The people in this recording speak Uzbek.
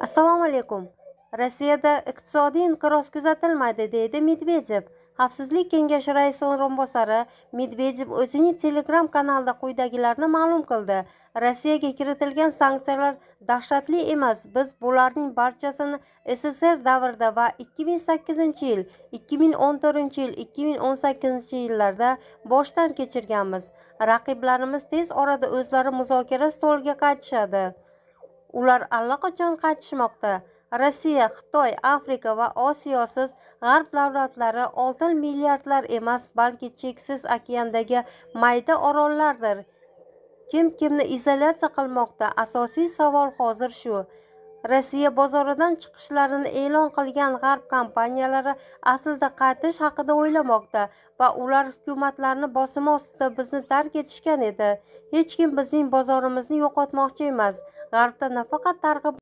assalomu alaykum rossiyada iqtisodiy inqiroz kuzatilmaydi deydi medvedev xavfsizlik kengashi raisi o'rinbosari medvedev o'zining telegram kanalida quyidagilarni ma'lum qildi rossiyaga kiritilgan sanksiyalar dahshatli emas biz bularning barchasini sssr davrida va 2008 yil 2014 yil 2018 yillarda boshdan kechirganmiz raqiblarimiz tez orada o'zlari muzokara stoliga qaytishadi ular allaqachon qaytishmoqda rossiya xitoy afrika va osiyosiz g'arb davlatlari oltin milliardlar emas balki cheksiz okeandagi mayda orollardir kim kimni izolyatsiya qilmoqda asosiy savol hozir shu rossiya bozoridan chiqishlarini e'lon qilgan g'arb kompaniyalari aslida qaytish haqida o'ylamoqda va ular hukumatlarni bosimi ostida bizni tark etishgan edi hech kim bizning bozorimizni yo'qotmoqchi emas g'arbda nafaqat targ'ib